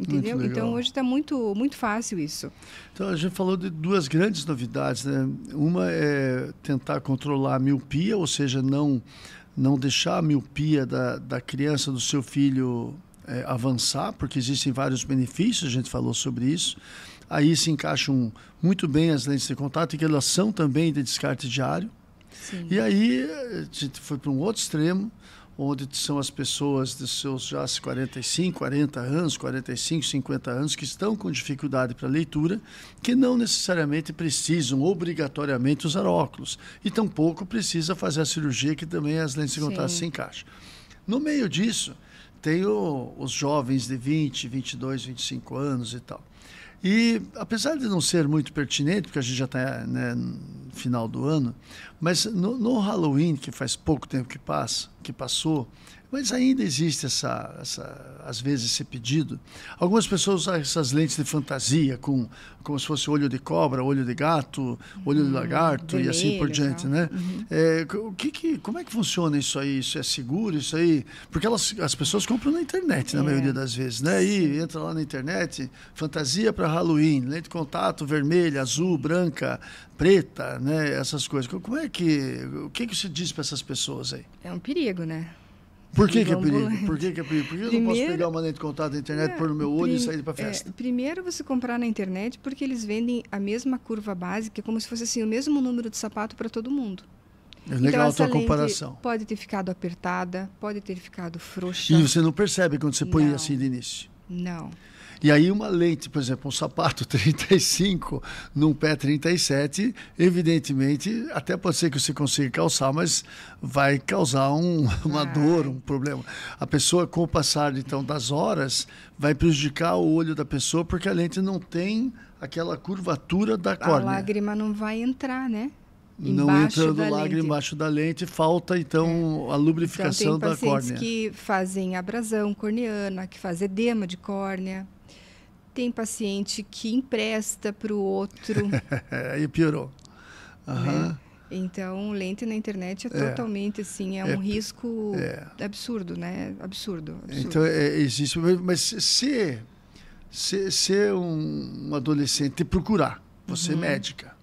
Entendeu? Então hoje está muito, muito fácil isso. Então a gente falou de duas grandes novidades, né? Uma é tentar controlar a miopia, ou seja, não não deixar a miopia da, da criança, do seu filho é, avançar, porque existem vários benefícios, a gente falou sobre isso. Aí se encaixam muito bem as lentes de contato, que elas são também de descarte diário. Sim. E aí a eh, gente foi para um outro extremo, onde são as pessoas de seus já 45, 40 anos, 45, 50 anos, que estão com dificuldade para leitura, que não necessariamente precisam obrigatoriamente usar óculos. E tampouco precisa fazer a cirurgia, que também as lentes de contato Sim. se encaixam. No meio disso, tem o, os jovens de 20, 22, 25 anos e tal. E apesar de não ser muito pertinente, porque a gente já está né, no final do ano, mas no, no, Halloween, que faz pouco tempo que passa, que passou, mas ainda existe essa, essa, às vezes esse pedido. Algumas pessoas usam essas lentes de fantasia, com, como se fosse olho de cobra, olho de gato, olho de hum, lagarto e assim por diante, né? Uhum. É, o que, que, como é que funciona isso aí? Isso é seguro? Isso aí? Porque elas, as pessoas compram na internet, na é. maioria das vezes, né? E entra lá na internet, fantasia para Halloween, lente de contato vermelha, azul, branca, preta, né? Essas coisas. Como é que, o que, que você diz para essas pessoas aí? É um perigo, né? É Por que, que é perigo? Por que, que é perigo? Por que primeiro, eu não posso pegar uma lente de contato da internet, é, pôr no meu olho prim, e sair para festa? É, primeiro você comprar na internet porque eles vendem a mesma curva básica, é como se fosse assim o mesmo número de sapato para todo mundo. É então, legal então, a tua comparação. Pode ter ficado apertada, pode ter ficado frouxa. E você não percebe quando você põe não, assim de início. Não. E aí uma lente, por exemplo, um sapato 35 num pé 37, evidentemente, até pode ser que você consiga calçar, mas vai causar um, uma ah. dor, um problema. A pessoa, com o passar então das horas, vai prejudicar o olho da pessoa porque a lente não tem aquela curvatura da córnea. A lágrima não vai entrar, né? não entra entrando lágrima embaixo da lente, falta então é. a lubrificação então, tem da córnea. que fazem abrasão corneana, que fazem edema de córnea. Tem paciente que empresta para é? então, o outro. aí piorou. Uhum. Né? Então, lente na internet é, é. totalmente assim, é, é um risco é. absurdo, né? Absurdo. absurdo. Então, é, é, existe. Mas se, se, se um adolescente procurar, você uhum. médica,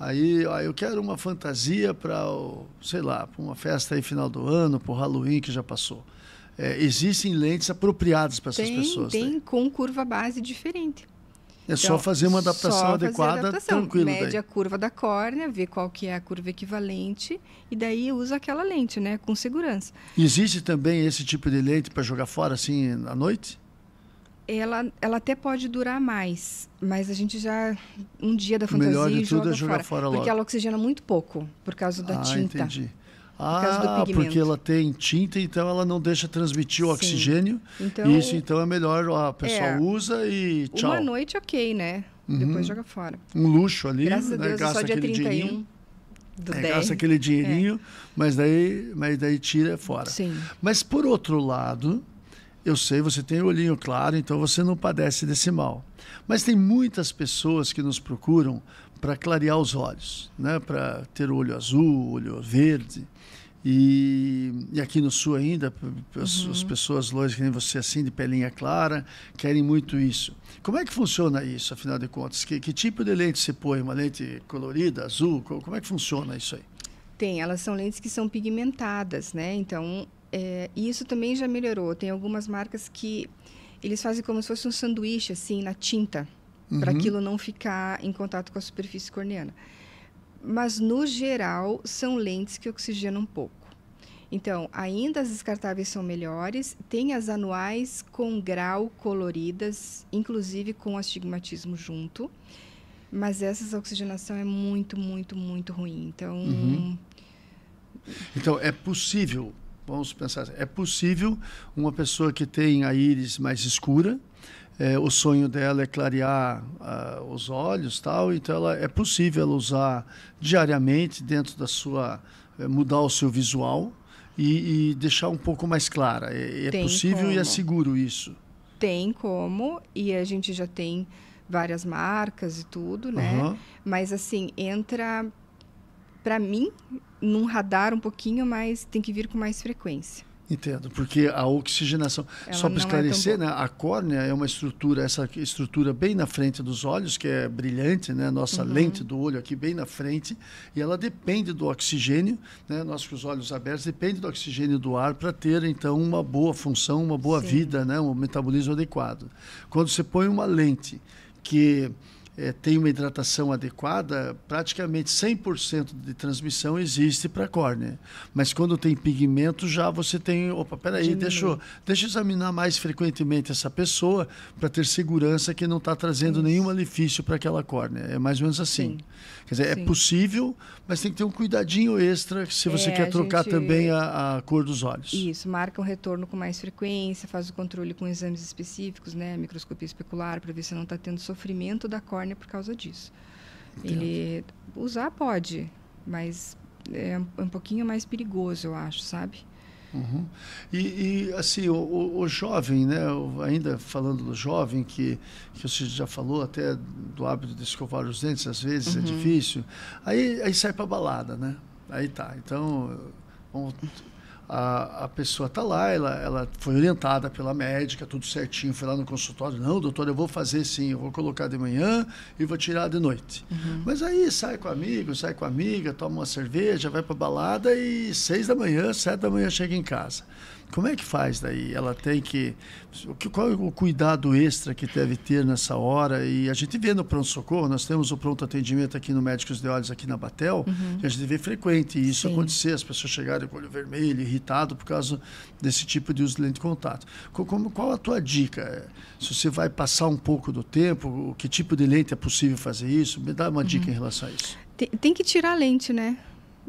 aí ó, eu quero uma fantasia para, sei lá, para uma festa aí final do ano, para o Halloween que já passou é, existem lentes apropriadas para essas tem, pessoas. Tem, né? tem com curva base diferente. É então, só fazer uma adaptação fazer adequada, adaptação. tranquilo. Mede daí. a curva da córnea, vê qual que é a curva equivalente e daí usa aquela lente, né, com segurança. Existe também esse tipo de lente para jogar fora assim à noite? Ela, ela até pode durar mais, mas a gente já um dia da fantasia melhor de tudo é joga é jogar fora, fora logo. porque ela oxigena muito pouco por causa da ah, tinta. Entendi. Ah, por porque ela tem tinta, então ela não deixa transmitir o Sim. oxigênio. Então, isso então é melhor, ó, a pessoa é, usa e tchau. Uma noite ok, né? Uhum. Depois joga fora. Um luxo ali, Graças né? a Deus, é gasta só dia aquele 31 dinheirinho. Do é, gasta aquele dinheirinho, é. mas daí, mas daí tira fora. Sim. Mas por outro lado, eu sei, você tem olhinho claro, então você não padece desse mal. Mas tem muitas pessoas que nos procuram para clarear os olhos, né? para ter o olho azul, olho verde. E, e, aqui no sul ainda, as, uhum. as pessoas loiras que nem você, assim, de pelinha clara, querem muito isso. Como é que funciona isso, afinal de contas? Que, que tipo de lente você põe? Uma lente colorida, azul? Como é que funciona isso aí? Tem, elas são lentes que são pigmentadas, né? Então, é, isso também já melhorou. Tem algumas marcas que eles fazem como se fosse um sanduíche, assim, na tinta uhum. para aquilo não ficar em contato com a superfície corneana. Mas, no geral, são lentes que oxigenam um pouco. Então, ainda as descartáveis são melhores, tem as anuais com grau coloridas, inclusive com astigmatismo junto, mas essa oxigenação é muito, muito, muito ruim. Então, uhum. então é possível, vamos pensar, assim, é possível uma pessoa que tem a íris mais escura, é, o sonho dela é clarear uh, os olhos tal, então ela, é possível ela usar diariamente dentro da sua é, mudar o seu visual e, e, deixar um pouco mais clara. É, é possível como. e é seguro isso? Tem como e a gente já tem várias marcas e tudo, né? Uhum. Mas assim entra para mim num radar um pouquinho mais tem que vir com mais frequência. Entendo, porque a oxigenação. Ela só para é esclarecer, é né, a córnea é uma estrutura, essa estrutura bem na frente dos olhos, que é brilhante, né, nossa uhum. lente do olho aqui bem na frente, e ela depende do oxigênio, né, nós com os olhos abertos, depende do oxigênio do ar para ter, então, uma boa função, uma boa Sim. vida, né, um metabolismo adequado. Quando você põe uma lente que é, tem uma hidratação adequada, praticamente 100% de transmissão existe para a córnea. Mas quando tem pigmento, já você tem. Opa, peraí, Diminui. deixa eu, deixa eu examinar mais frequentemente essa pessoa para ter segurança que não está trazendo nenhum malefício para aquela córnea. É mais ou menos assim. Sim. Quer dizer, é Sim. é possível, mas tem que ter um cuidadinho extra se você é, quer trocar gente... também a, a, cor dos olhos. Isso, marca um retorno com mais frequência, faz o controle com exames específicos, né? Microscopia especular, para ver se não está tendo sofrimento da córnea por causa disso. Entendo. Ele usar pode, mas é um é pouquinho mais perigoso, eu acho, sabe? Uhum. E, e, assim, o, o, o, jovem, né, ainda falando do jovem, que, que você já falou até do hábito de escovar os dentes, às vezes é uhum. é difícil, aí, aí sai para balada, né? Aí tá, então vamos a, a pessoa está lá, ela, ela foi orientada pela médica, tudo certinho, foi lá no consultório, não, doutor, eu vou fazer sim, eu vou colocar de manhã e vou tirar de noite. Uhum. Mas aí sai com amigo, sai com amiga, toma uma cerveja, vai para balada e seis da manhã, sete da manhã chega em casa. Como é que faz daí? Ela tem que. Qual é o cuidado extra que deve ter nessa hora? E a gente vê no pronto-socorro, nós temos o pronto atendimento aqui no Médicos de Olhos, aqui na Batel, uhum. a gente vê frequente isso Sim. acontecer, as pessoas chegarem com o olho vermelho, irritado por causa desse tipo de uso de lente de contato. Como, qual a tua dica? Se você vai passar um pouco do tempo, que tipo de lente é possível fazer isso? Me dá uma uhum. dica em relação a isso. Tem, tem que tirar a lente, né?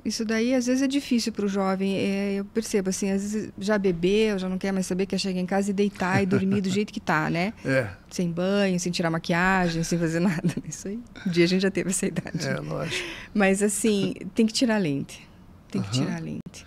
Isso daí às vezes é difícil para o jovem. É, eu percebo assim, às vezes já bebeu, já não quer mais saber, quer é chegar em casa e deitar e dormir do jeito que tá, né? É. Sem banho, sem tirar maquiagem, sem fazer nada. Isso aí. Um dia a gente já teve essa idade. É, lógico. Mas assim, tem que tirar a lente. Tem que tirar a lente.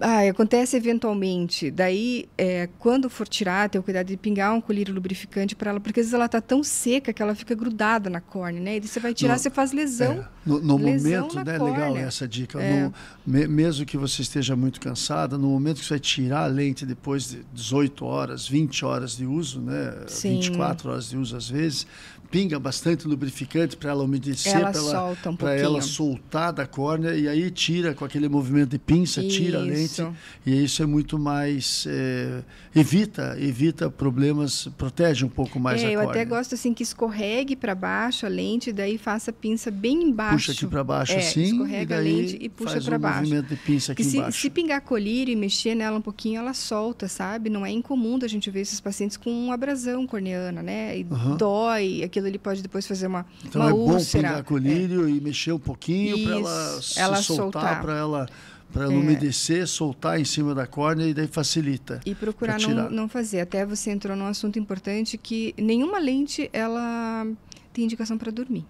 Ah, acontece eventualmente. Daí, é, quando for tirar, tem o cuidado de pingar um colírio lubrificante para ela, porque às vezes ela está tão seca que ela fica grudada na córnea, né? E você vai tirar, no, você faz lesão. É, no, no lesão momento, né? Córnea. Legal essa dica. É. No, me, mesmo que você esteja muito cansada, no momento que você vai tirar a lente depois de 18 horas, 20 horas de uso, né? Sim. 24 horas de uso às vezes, pinga bastante lubrificante para ela umedecer, para ela, um pra ela soltar da córnea e aí tira com aquele movimento de pinça, isso. tira a lente e isso é muito mais é, evita evita problemas, protege um pouco mais é, a eu córnea. Eu até gosto assim que escorregue para baixo a lente, daí faça a pinça bem embaixo. Puxa aqui para baixo é, assim, escorrega a lente e puxa para um baixo. movimento de pinça aqui e se, embaixo. Se pingar colírio e mexer nela um pouquinho, ela solta, sabe? Não é incomum da gente ver esses pacientes com abrasão corneana, né? E uhum. dói, aquilo ele pode depois fazer uma Então uma é bom pegar com o lírio é. e mexer um pouquinho para ela, ela soltar, soltar. para ela para ela é. umedecer, soltar em cima da córnea e daí facilita. E procurar não, não fazer. Até você entrou num assunto importante que nenhuma lente ela tem indicação para dormir.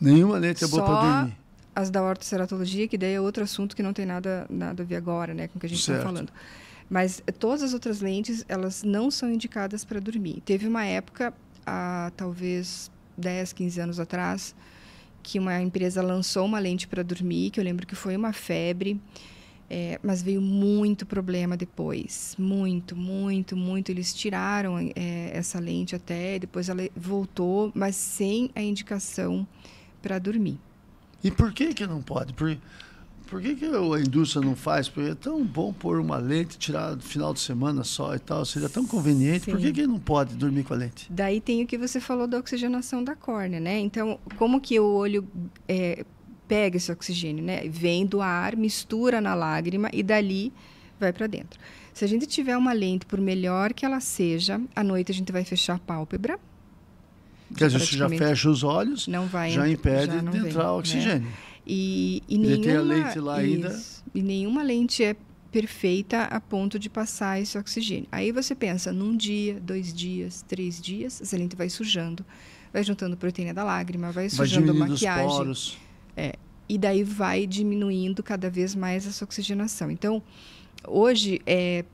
Nenhuma lente é boa para dormir. As da ortoceratologia, que daí é outro assunto que não tem nada, nada a ver agora, né, com o que a gente está falando. Mas todas as outras lentes, elas não são indicadas para dormir. Teve uma época há talvez 10, 15 anos atrás, que uma empresa lançou uma lente para dormir, que eu lembro que foi uma febre, é, mas veio muito problema depois. Muito, muito, muito. Eles tiraram é, essa lente até, depois ela voltou, mas sem a indicação para dormir. E por que que não pode? Por por que, que a indústria não faz? Porque é tão bom pôr uma lente, tirar no final de semana só e tal, seria tão conveniente. Sim. Por que, que não pode dormir com a lente? Daí tem o que você falou da oxigenação da córnea, né? Então, como que o olho é, pega esse oxigênio, né? Vem do ar, mistura na lágrima e dali vai para dentro. Se a gente tiver uma lente, por melhor que ela seja, à noite a gente vai fechar a pálpebra, Quer dizer, você já fecha os olhos, não vai já impede já de entrar vem, né? oxigênio. Né? E, e nenhuma, tem a lente lá isso, ainda. E nenhuma lente é perfeita a ponto de passar esse oxigênio. Aí você pensa, num dia, dois dias, três dias, essa lente vai sujando, vai juntando proteína da lágrima, vai, vai sujando maquiagem. Os poros. É, e daí vai diminuindo cada vez mais essa oxigenação. Então, hoje, é,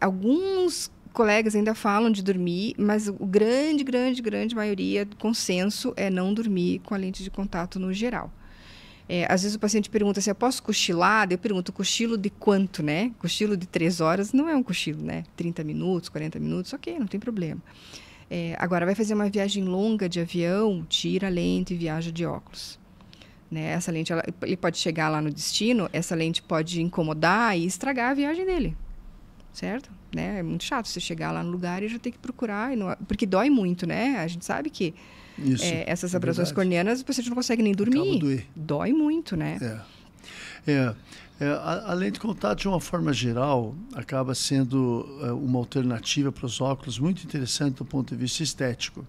alguns colegas ainda falam de dormir, mas o grande, grande, grande maioria, consenso, é não dormir com a lente de contato no geral. É, às vezes o paciente pergunta se assim, eu posso cochilar, eu pergunto, cochilo de quanto, né? Cochilo de três horas não é um cochilo, né? 30 minutos, 40 minutos, ok, não tem problema. É, agora, vai fazer uma viagem longa de avião, tira a lente e viaja de óculos. Né? Essa lente, ela, ele pode chegar lá no destino, essa lente pode incomodar e estragar a viagem dele, certo? Né? É muito chato você chegar lá no lugar e já ter que procurar, não, porque dói muito, né? A gente sabe que é, essas abrasões é corneanas, o não consegue nem dormir. Dói muito, né? É. é. É, a, a, lente de contato, de uma forma geral, acaba sendo é, uma alternativa para os óculos muito interessante do ponto de vista estético.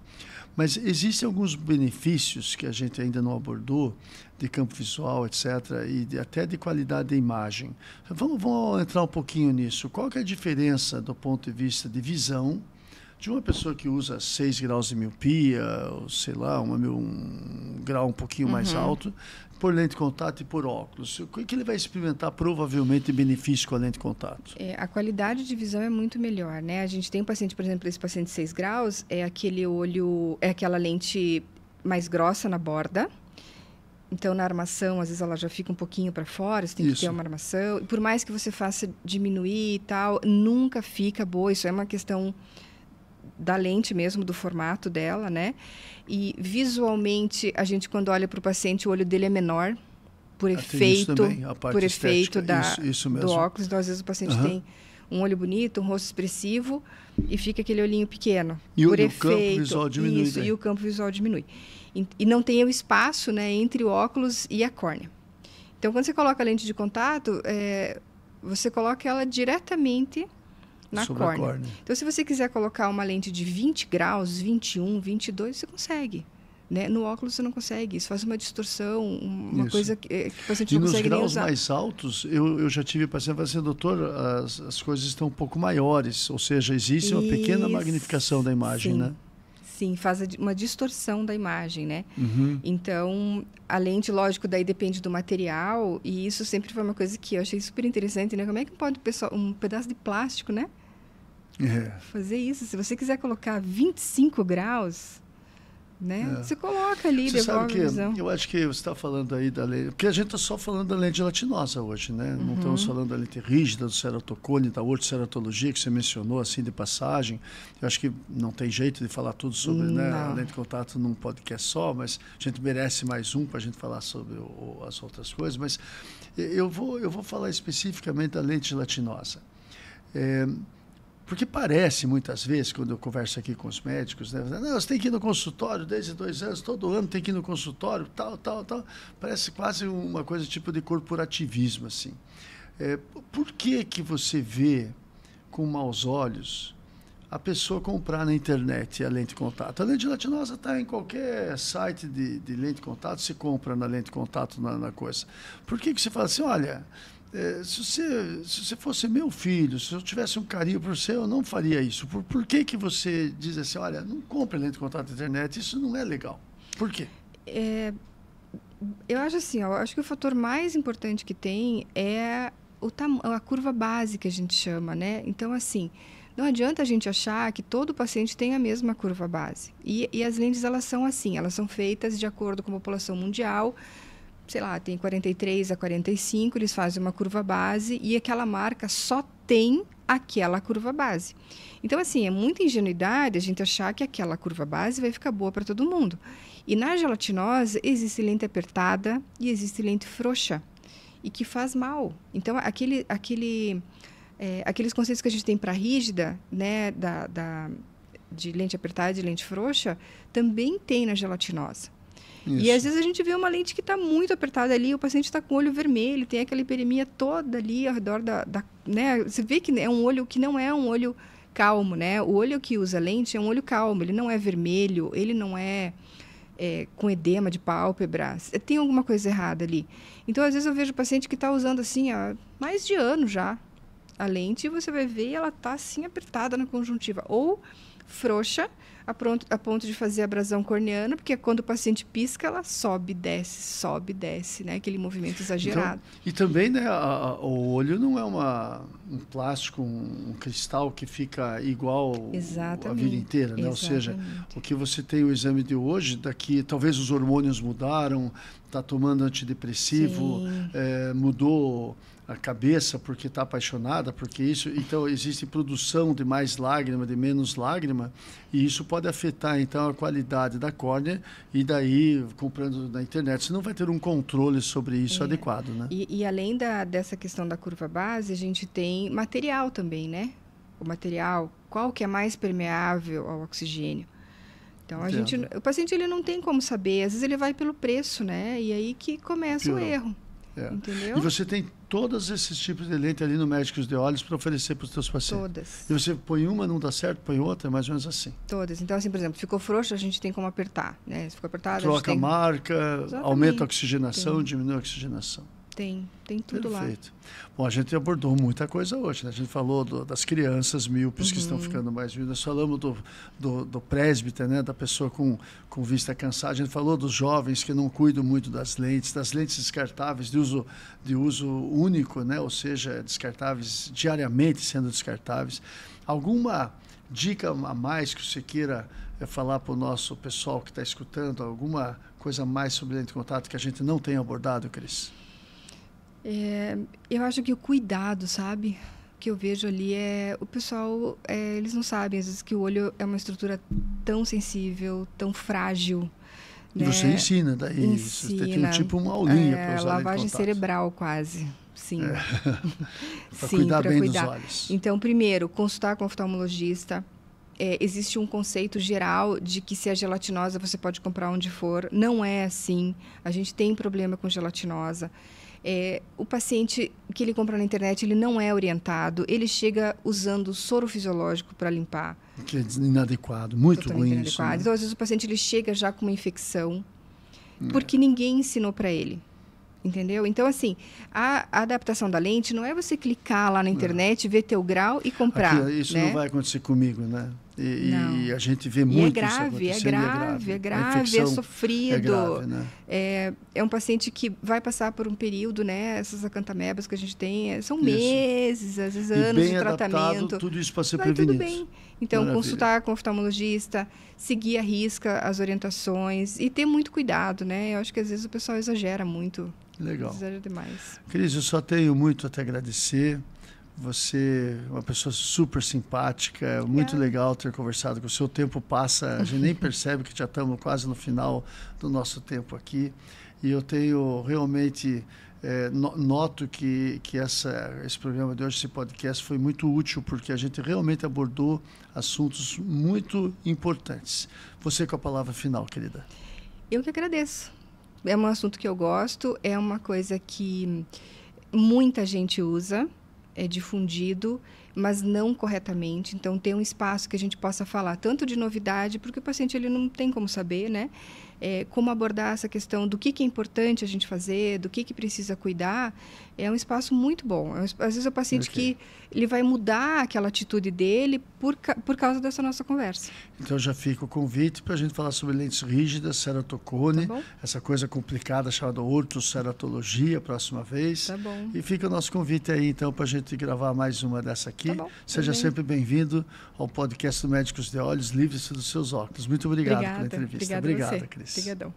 Mas existem alguns benefícios que a gente ainda não abordou, de campo visual, etc., e de, até de qualidade de imagem. Vamos, vamos entrar um pouquinho nisso. Qual que é a diferença do ponto de vista de visão de uma pessoa que usa 6 graus de miopia, ou sei lá, uma, um grau um pouquinho uhum. mais alto, por lente de contato e por óculos. O que ele vai experimentar provavelmente benefício com a lente de contato? É, a qualidade de visão é muito melhor, né? A gente tem um paciente, por exemplo, esse paciente de 6 graus, é aquele olho, é aquela lente mais grossa na borda. Então, na armação, às vezes ela já fica um pouquinho para fora, você tem isso. que ter uma armação. Por mais que você faça diminuir e tal, nunca fica boa. Isso é uma questão da lente mesmo, do formato dela, né? E visualmente, a gente quando olha para o paciente, o olho dele é menor, por ah, efeito, também, por efeito da, isso, isso do óculos. Então, às vezes o paciente uhum. tem um olho bonito, um rosto expressivo e fica aquele olhinho pequeno. E por o, efeito, o campo visual diminui. Isso, e o campo visual diminui. E, e não tem o espaço né, entre o óculos e a córnea. Então, quando você coloca a lente de contato, é, você coloca ela diretamente na sobre córnea. córnea. Então, se você quiser colocar uma lente de 20 graus, 21, 22, você consegue. Né? No óculos você não consegue, isso faz uma distorção, uma isso. coisa que, eh, que o paciente e não consegue nem usar. nos graus mais altos, eu, eu já tive paciente assim, doutor, as, as coisas estão um pouco maiores, ou seja, existe isso. uma pequena magnificação da imagem, Sim. né? Sim, faz uma distorção da imagem, né? Uhum. Então, a lente, lógico, daí depende do material, e isso sempre foi uma coisa que eu achei super interessante, né? Como é que pode um, pessoal, um pedaço de plástico, né? É. Fazer isso. Se você quiser colocar 25 graus, né? É. Você coloca ali, você devolve que, a visão. Eu acho que você está falando aí da lei... Porque a gente está só falando da lei gelatinosa hoje, né? Uhum. Não estamos falando da lei rígida, do ceratocone, da ortoceratologia que você mencionou, assim, de passagem. Eu acho que não tem jeito de falar tudo sobre né, a lei de contato num podcast só, mas a gente merece mais um para a gente falar sobre o, as outras coisas. Mas eh, eu vou, eu vou falar especificamente da lei gelatinosa. É, porque parece muitas vezes, quando eu converso aqui com os médicos, né? Não, você tem que ir no consultório desde dois anos, todo ano tem que ir no consultório, tal, tal, tal. Parece quase uma coisa tipo de corporativismo, assim. É, por que, que você vê com maus olhos a pessoa comprar na internet a lente de contato? A lente latinosa está em qualquer site de, de lente de contato, se compra na lente de contato na, na coisa. Por que, que você fala assim, olha é, se, você, se você fosse meu filho, se eu tivesse um carinho por você, eu não faria isso. Por, por que, que você diz assim, olha, não compre lente de contato na internet, isso não é legal? Por quê? É, eu acho assim, eu acho que o fator mais importante que tem é o a curva base que a gente chama, né? Então, assim, não adianta a gente achar que todo paciente tem a mesma curva base. E, e as lentes, elas são assim, elas são feitas de acordo com a população mundial, sei lá, tem 43 a 45, eles fazem uma curva base e aquela marca só tem aquela curva base. Então, assim, é muita ingenuidade a gente achar que aquela curva base vai ficar boa para todo mundo. E na gelatinosa existe lente apertada e existe lente frouxa, e que faz mal. Então, aquele, aquele, é, aqueles conceitos que a gente tem para rígida, né, da, da, de lente apertada e de lente frouxa, também tem na gelatinosa. Isso. E às vezes a gente vê uma lente que está muito apertada ali, o paciente está com o olho vermelho, tem aquela hiperemia toda ali ao redor da, da, né? Você vê que é um olho que não é um olho calmo, né? O olho que usa lente é um olho calmo, ele não é vermelho, ele não é, é com edema de pálpebra, é, tem alguma coisa errada ali. Então, às vezes eu vejo paciente que está usando assim há mais de ano já a lente e você vai ver ela está assim apertada na conjuntiva ou frouxa, a, pronto, a ponto de fazer abrasão corneana, porque quando o paciente pisca, ela sobe, desce, sobe, desce, né? Aquele movimento então, exagerado. Então, e também, né, a, a, o olho não é uma, um plástico, um, um cristal que fica igual Exatamente. a vida inteira, né? Exatamente. Ou seja, o que você tem o exame de hoje, daqui talvez os hormônios mudaram, está tomando antidepressivo, é, mudou a cabeça porque está apaixonada, porque isso. Então, existe produção de mais lágrima, de menos lágrima, e isso pode afetar, então, a qualidade da córnea, e daí, comprando na internet, você não vai ter um controle sobre isso é. adequado, né? E, e além da, dessa questão da curva base, a gente tem material também, né? O material, qual que é mais permeável ao oxigênio? Então a gente, o paciente ele não tem como saber, às vezes ele vai pelo preço, né? E aí que começa Piorou. o erro. É. Entendeu? E você tem todos esses tipos de leite ali no Médicos de Olhos para oferecer para os seus pacientes? Todas. E você põe uma, não dá certo, põe outra, é mais ou menos assim? Todas. Então, assim, por exemplo, ficou frouxo, a gente tem como apertar, né? Se ficou apertado, Troca a, tem... marca, Exatamente. aumenta a oxigenação, Sim. diminui a oxigenação. Tem, tem tudo Perfeito. lá. Perfeito. Bom, a gente abordou muita coisa hoje. Né? A gente falou do, das crianças míopes uhum. que estão uhum. ficando mais miúdas. falamos do, do, do presbítero, né? da pessoa com, com vista cansada. A gente falou dos jovens que não cuidam muito das lentes, das lentes descartáveis de uso, de uso único, né? ou seja, descartáveis diariamente sendo descartáveis. Alguma dica a mais que você queira eh, falar para o nosso pessoal que está escutando? Alguma coisa mais sobre lente de contato que a gente não tem abordado, Cris? É, eu acho que o cuidado, sabe? que eu vejo ali é o pessoal é, eles não sabem às vezes que o olho é uma estrutura tão sensível tão frágil né? você ensina daí tá? ensina, você tem tipo uma aulinha é, para usar lavagem cerebral quase sim é. para cuidar bem cuidar. dos olhos então primeiro consultar com o oftalmologista é, existe um conceito geral de que se é gelatinosa você pode comprar onde for não é assim a gente tem problema com gelatinosa é, o paciente que ele compra na internet, ele não é orientado, ele chega usando soro fisiológico para limpar. Que é inadequado, muito ruim inadequado. isso. Né? Então, às vezes o paciente ele chega já com uma infecção, é. porque ninguém ensinou para ele. Entendeu? Então, assim, a adaptação da lente não é você clicar lá na é. internet, ver teu grau e comprar. Aqui, isso né? não vai acontecer comigo, né? E, e, a gente vê é muito é, é grave, isso é grave, é grave, é grave, é sofrido. É, grave, né? é, é, um paciente que vai passar por um período, né? Essas acantamebas que a gente tem, é, são isso. meses, às vezes e anos bem de tratamento. tudo isso para ser prevenido. Tudo bem. Então, Maravilha. consultar com o oftalmologista, seguir a risca as orientações e ter muito cuidado, né? Eu acho que às vezes o pessoal exagera muito. Legal. Exagera demais. Cris, eu só tenho muito a te agradecer. Você é uma pessoa super simpática, é. muito legal ter conversado com o seu tempo passa, a gente nem percebe que já estamos quase no final do nosso tempo aqui. E eu tenho realmente é, noto que, que essa, esse programa de hoje, esse podcast, foi muito útil, porque a gente realmente abordou assuntos muito importantes. Você com a palavra final, querida. Eu que agradeço. É um assunto que eu gosto, é uma coisa que muita gente usa é difundido, mas não corretamente. Então, ter um espaço que a gente possa falar tanto de novidade, porque o paciente ele não tem como saber, né? É, como abordar essa questão do que, que é importante a gente fazer, do que, que precisa cuidar, é um espaço muito bom. É às vezes é o paciente okay. que ele vai mudar aquela atitude dele por, por causa dessa nossa conversa. Então já fica o convite para a gente falar sobre lentes rígidas, ceratocone, tá essa coisa complicada chamada ortoceratologia, próxima vez. Tá bom. E fica o nosso convite aí então para a gente gravar mais uma dessa aqui. Tá bom. Seja sempre bem-vindo ao podcast do Médicos de Olhos, livre-se dos seus óculos. Muito obrigado Obrigada. pela entrevista. Obrigada, Obrigada Cris. Obrigadão.